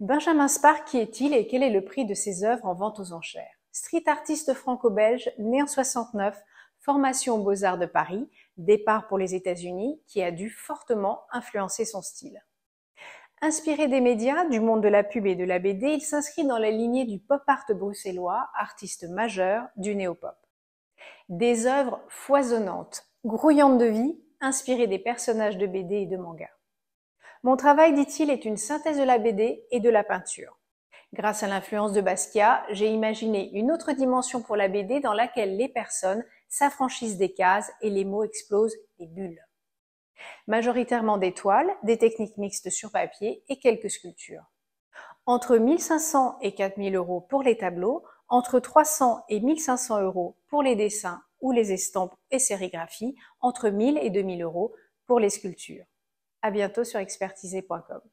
Benjamin Spark, qui est-il et quel est le prix de ses œuvres en vente aux enchères Street artiste franco-belge, né en 69, formation aux Beaux-Arts de Paris, départ pour les États-Unis, qui a dû fortement influencer son style. Inspiré des médias, du monde de la pub et de la BD, il s'inscrit dans la lignée du pop art bruxellois, artiste majeur du néopop. Des œuvres foisonnantes, grouillantes de vie, inspirées des personnages de BD et de manga. Mon travail, dit-il, est une synthèse de la BD et de la peinture. Grâce à l'influence de Basquiat, j'ai imaginé une autre dimension pour la BD dans laquelle les personnes s'affranchissent des cases et les mots explosent des bulles. Majoritairement des toiles, des techniques mixtes sur papier et quelques sculptures. Entre 1500 et 4000 euros pour les tableaux, entre 300 et 1500 euros pour les dessins ou les estampes et sérigraphies, entre 1000 et 2000 euros pour les sculptures. À bientôt sur expertisé.com.